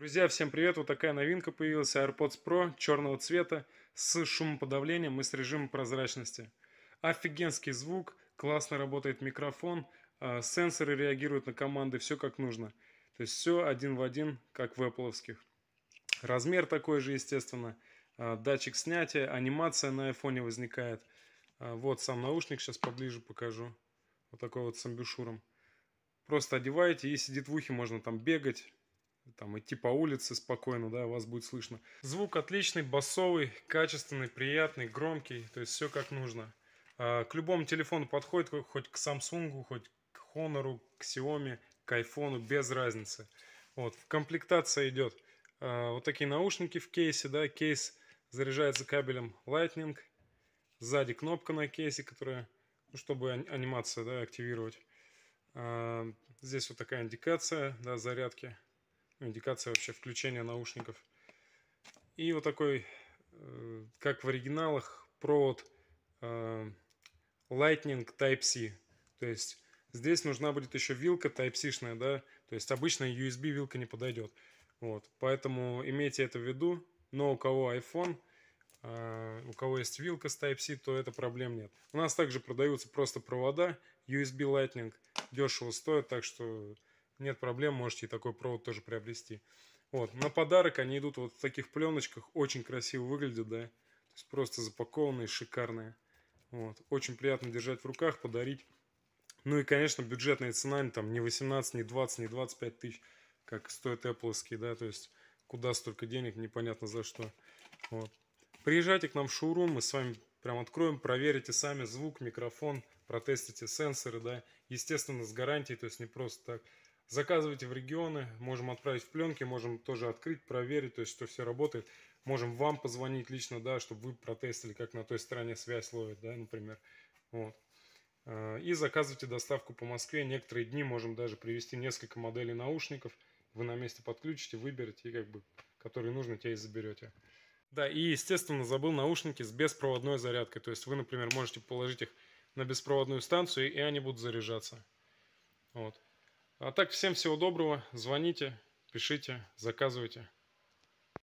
Друзья, всем привет! Вот такая новинка появилась AirPods Pro черного цвета с шумоподавлением и с режимом прозрачности. Офигенский звук, классно работает микрофон, а, сенсоры реагируют на команды, все как нужно. То есть все один в один, как в Apple. -овских. Размер такой же, естественно. А, датчик снятия, анимация на айфоне возникает. А, вот сам наушник, сейчас поближе покажу. Вот такой вот с амбушюром. Просто одеваете и сидит в ухе, можно там бегать, там идти по улице спокойно, да, вас будет слышно. Звук отличный, басовый, качественный, приятный, громкий, то есть все как нужно. А, к любому телефону подходит, хоть к Samsung, хоть к Honor, к Xiaomi, к iPhone, без разницы. Вот, в комплектация идет а, вот такие наушники в кейсе, да, кейс заряжается кабелем Lightning, сзади кнопка на кейсе, которая, ну, чтобы анимация, да, активировать. А, здесь вот такая индикация, да, зарядки. Индикация вообще включения наушников. И вот такой, э, как в оригиналах, провод э, Lightning Type-C. То есть здесь нужна будет еще вилка Type-C-шная, да, то есть обычная USB вилка не подойдет. Вот, поэтому имейте это в виду, но у кого iPhone, э, у кого есть вилка с Type-C, то это проблем нет. У нас также продаются просто провода USB Lightning, дешево стоят, так что нет проблем, можете и такой провод тоже приобрести. Вот, на подарок они идут вот в таких пленочках, очень красиво выглядят, да. То есть просто запакованные, шикарные. Вот, очень приятно держать в руках, подарить. Ну и, конечно, бюджетная цена, там не 18, не 20, не 25 тысяч, как стоят Apple, да, то есть куда столько денег, непонятно за что. Вот. Приезжайте к нам в шоурум, мы с вами прям откроем, проверите сами звук, микрофон, протестите сенсоры, да, естественно, с гарантией, то есть не просто так. Заказывайте в регионы, можем отправить в пленки, можем тоже открыть, проверить, то есть что все работает. Можем вам позвонить лично, да, чтобы вы протестили, как на той стороне связь ловит, да, например. Вот. Э, и заказывайте доставку по Москве. Некоторые дни можем даже привезти несколько моделей наушников. Вы на месте подключите, выберете, и как бы, которые нужны, те и заберете. Да, и, естественно, забыл наушники с беспроводной зарядкой. То есть вы, например, можете положить их на беспроводную станцию, и они будут заряжаться. Вот. А так, всем всего доброго. Звоните, пишите, заказывайте.